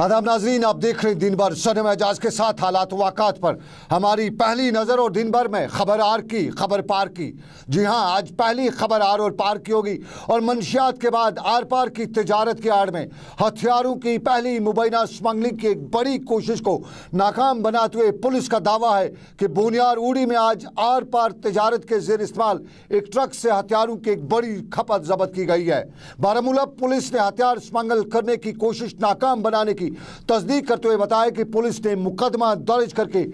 आदाब नाजरीन आप देख रहे दिन भर सनम एजाज के साथ हालात वाकत पर हमारी पहली नज़र और दिन भर में खबर आर की खबर पार की जी हाँ आज पहली खबर आर और पार की होगी और मनशियात के बाद आर पार की तजारत की आड़ में हथियारों की पहली मुबैना स्मगलिंग की एक बड़ी कोशिश को नाकाम बनाते हुए पुलिस का दावा है कि बुनियाद उड़ी में आज आर पार तजारत के जेर इस्तेमाल एक ट्रक से हथियारों की एक बड़ी खपत जब्त की गई है बारामूला पुलिस ने हथियार स्मगल करने की कोशिश नाकाम बनाने की की तस्दीक करते हुए बताया कि पुलिस ने मुकदमा दर्ज करके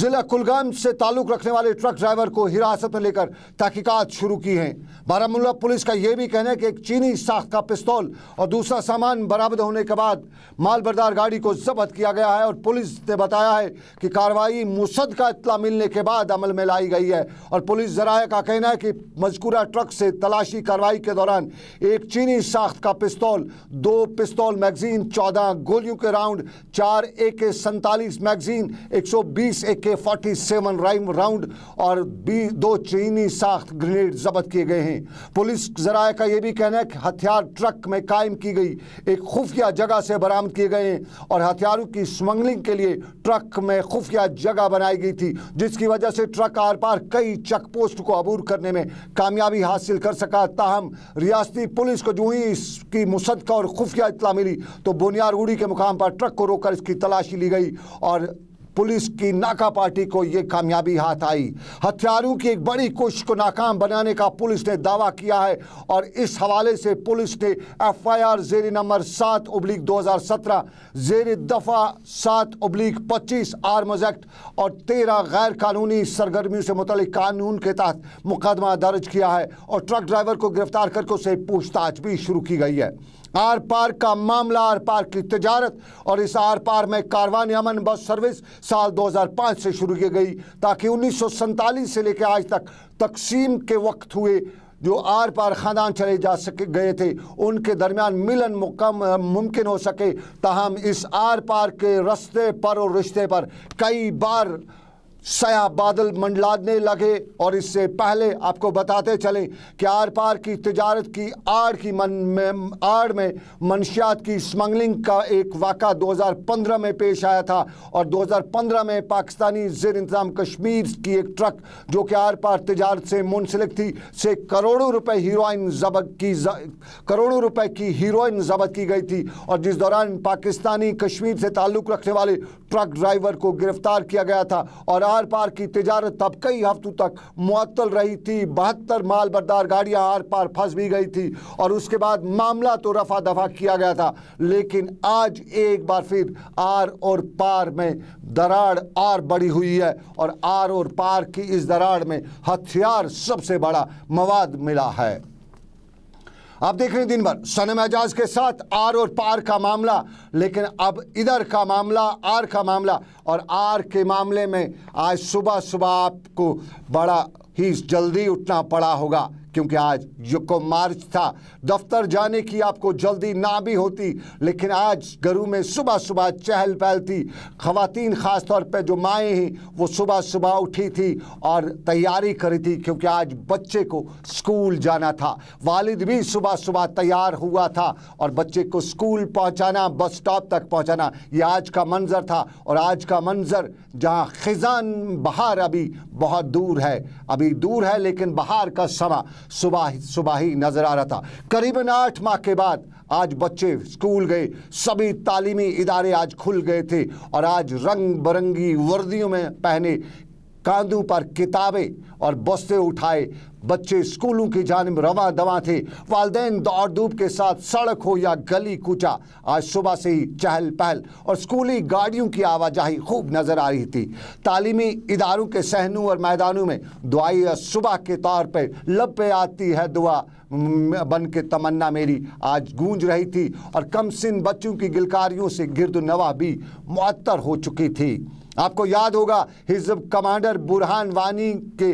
जिला कुलगाम से ताल्लुक रखने वाले ट्रक ड्राइवर को हिरासत में लेकर तहकीकत शुरू की है बारामूला पुलिस का यह भी कहना है कि एक चीनी साख का पिस्तौल और दूसरा सामान बरामद होने के बाद माल बरदार गाड़ी को जब्त किया गया है और पुलिस ने बताया है कि कार्रवाई मुसद का इतला मिलने के बाद अमल में लाई गई है और पुलिस जराये का कहना है कि मजकूरा ट्रक से तलाशी कार्रवाई के दौरान एक चीनी साख्त का पिस्तौल दो पिस्तौल मैगजीन चौदह गोलियों के राउंड चार ए के सैंतालीस magazine 120 A K forty seven round और बी दो चीनी साख्त ग्रेनेड जब्त किए गए हैं पुलिस जराए का यह भी कहना है कि हथियार ट्रक में कायम की गई एक खुफिया जगह से बरामद किए गए हैं और हथियारों की स्मगलिंग के लिए ट्रक में खुफिया जगह बनाई गई थी जिसकी वजह से ट्रक आर पार कई चेक पोस्ट को अबूर करने में कामयाबी हासिल कर सका ताहम रियाती पुलिस को जो ही इसकी मुसदका और खुफिया इतला मिली तो बुनियाद उड़ी के मुकाबले मुकाम पर ट्रक को रोककर इसकी तलाशी ली गई और पुलिस की नाका पार्टी को यह कामयाबी हाथ आई हथियारों की एक बड़ी कोशिश को नाकाम बनाने का पुलिस ने दावा किया है और इस हवाले से पुलिस ने एफआईआर जेर नंबर सात उबलीग 2017 जेर दफ़ा सात उबलीग पच्चीस आर्मज एक्ट और तेरह गैर कानूनी सरगर्मियों से मुतल कानून के तहत मुकदमा दर्ज किया है और ट्रक ड्राइवर को गिरफ्तार करके उसे पूछताछ भी शुरू की गई है आर पार का मामला आर पार की तजारत और इस आर पार में कारवान अमन बस सर्विस साल 2005 से शुरू की गई ताकि उन्नीस से लेकर आज तक तकसीम के वक्त हुए जो आर पार ख़ानदान चले जा सके गए थे उनके दरमियान मिलन मुकम मुमकिन हो सके तहम इस आर पार के रस्ते पर और रिश्ते पर कई बार सया बादल मंडलाने लगे और इससे पहले आपको बताते चले कि आर पार की तजारत की आड़ की मन में आड़ में मनशियात की स्मगलिंग का एक वाक़ा 2015 में पेश आया था और 2015 में पाकिस्तानी जेर इंतज़ाम कश्मीर की एक ट्रक जो कि आर पार तजारत से मुंसलिक थी से करोड़ों रुपए हीरोइन जबत की करोड़ों रुपए की हीरोइन जबत की गई थी और जिस दौरान पाकिस्तानी कश्मीर से ताल्लुक़ रखने वाले ट्रक ड्राइवर को गिरफ़्तार किया गया था और आर पार की तजारत तब कई हफ्तों तक मअतल रही थी बहत्तर माल बरदार गाड़ियाँ आर पार फंस भी गई थी और उसके बाद मामला तो रफा दफा किया गया था लेकिन आज एक बार फिर आर और पार में दराड़ आर बड़ी हुई है और आर और पार की इस दराड़ में हथियार सबसे बड़ा मवाद मिला है आप देख रहे हैं दिन भर सनम एजाज के साथ आर और पार का मामला लेकिन अब इधर का मामला आर का मामला और आर के मामले में आज सुबह सुबह आपको बड़ा ही जल्दी उठना पड़ा होगा क्योंकि आज जो को मार्च था दफ्तर जाने की आपको जल्दी ना भी होती लेकिन आज घरों में सुबह सुबह चहल पहल थी खातन ख़ास तौर पर जो माएँ हैं वो सुबह सुबह उठी थी और तैयारी करी थी क्योंकि आज बच्चे को स्कूल जाना था वालिद भी सुबह सुबह तैयार हुआ था और बच्चे को स्कूल पहुँचाना बस स्टॉप तक पहुँचाना ये आज का मंज़र था और आज का मंज़र जहाँ खिजान बहार अभी बहुत दूर है अभी दूर है लेकिन बहार का समा सुबह सुबह ही नज़र आ रहा था करीबन आठ माह के बाद आज बच्चे स्कूल गए सभी तालीमी इदारे आज खुल गए थे और आज रंग बिरंगी वर्दियों में पहने कांधों पर किताबें और बस्ते उठाए बच्चे स्कूलों की जानब रवा दवा थे वालदेन दौड़ धूप के साथ सड़क हो या गली कूचा आज सुबह से ही चहल पहल और स्कूली गाड़ियों की आवाजाही खूब नजर आ रही थी तालीमी इदारों के सहनों और मैदानों में दुआई सुबह के तौर पर लब पे आती है दुआ बन के तमन्ना मेरी आज गूंज रही थी और कम सिन बच्चों की गिलकारियों से गिरद नवा भी मअतर हो चुकी थी आपको याद होगा हिजब कमांडर बुरहान वानी के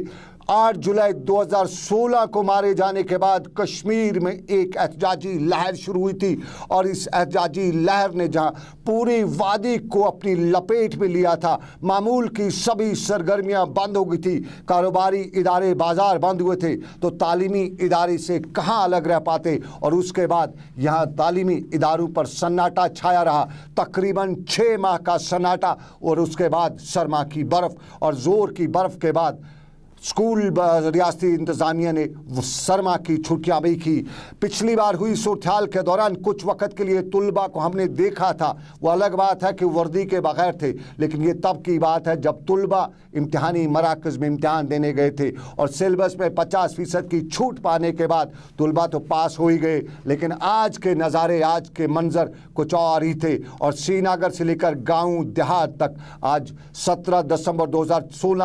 8 जुलाई 2016 को मारे जाने के बाद कश्मीर में एक एहतजाजी लहर शुरू हुई थी और इस एहतजाजी लहर ने जहां पूरी वादी को अपनी लपेट में लिया था मामूल की सभी सरगर्मियां बंद हो गई थी कारोबारी इदारे बाज़ार बंद हुए थे तो तालीमी इदारे से कहाँ अलग रह पाते और उसके बाद यहाँ तालीमी इदारों पर सन्नाटा छाया रहा तकरीबन छः माह का सन्नाटा और उसके बाद सरमा की बर्फ़ और ज़ोर की बर्फ़ के बाद स्कूल रियाती इंतज़ामिया ने सरमा की भी की पिछली बार हुई सूरत के दौरान कुछ वक्त के लिए तलबा को हमने देखा था वो अलग बात है कि वर्दी के बगैर थे लेकिन ये तब की बात है जब तलबा इम्तहानी मराकज़ में इम्तहान देने गए थे और सिलेबस में पचास फ़ीसद की छूट पाने के बाद तलबा तो पास हो ही गए लेकिन आज के नज़ारे आज के मंज़र कुछ और ही थे और श्रीनगर से लेकर गाँव देहात तक आज सत्रह दिसंबर दो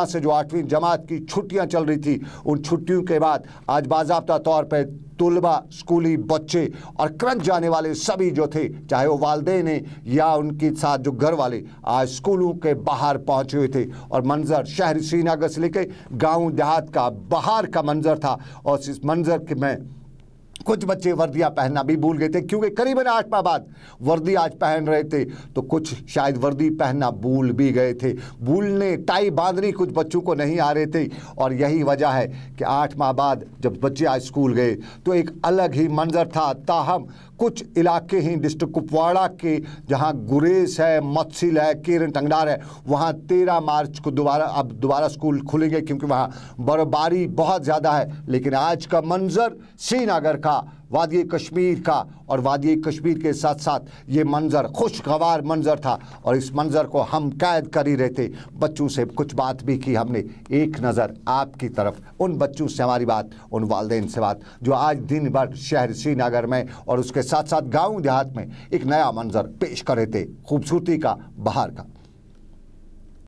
से जो आठवीं जमात की छुट छुट्टियां चल रही थी उन छुट्टियों के बाद आज बाजाबा तौर पर तलबा स्कूली बच्चे और क्रंच जाने वाले सभी जो थे चाहे वो वालदे ने या उनके साथ जो घर वाले आज स्कूलों के बाहर पहुंचे हुए थे और मंजर शहर श्रीनगर से लेकर गांव देहात का बाहर का मंजर था और इस मंजर के मैं कुछ बच्चे वर्दियां पहनना भी भूल गए थे क्योंकि करीबन आठ माह बाद वर्दी आज पहन रहे थे तो कुछ शायद वर्दी पहनना भूल भी गए थे भूलने टाई बांधनी कुछ बच्चों को नहीं आ रहे थे और यही वजह है कि आठ माह बाद जब बच्चे आज स्कूल गए तो एक अलग ही मंजर था ताहम कुछ इलाके ही डिस्ट्रिक्ट कुपवाड़ा के जहाँ गुरेज है मत्सिल है केरन टंगडार है वहाँ तेरह मार्च को दोबारा अब दोबारा स्कूल खुलेंगे क्योंकि वहाँ बर्फबारी बहुत ज़्यादा है लेकिन आज का मंजर श्रीनगर का वादी कश्मीर का और वादी कश्मीर के साथ साथ ये मंज़र खुशगवार मंज़र था और इस मंज़र को हम कैद कर ही रहते बच्चों से कुछ बात भी की हमने एक नज़र आपकी तरफ उन बच्चों से हमारी बात उन वालदे से बात जो आज दिन भर शहर श्रीनगर में और उसके साथ साथ गाँव देहात में एक नया मंज़र पेश कर रहे थे खूबसूरती का बाहर का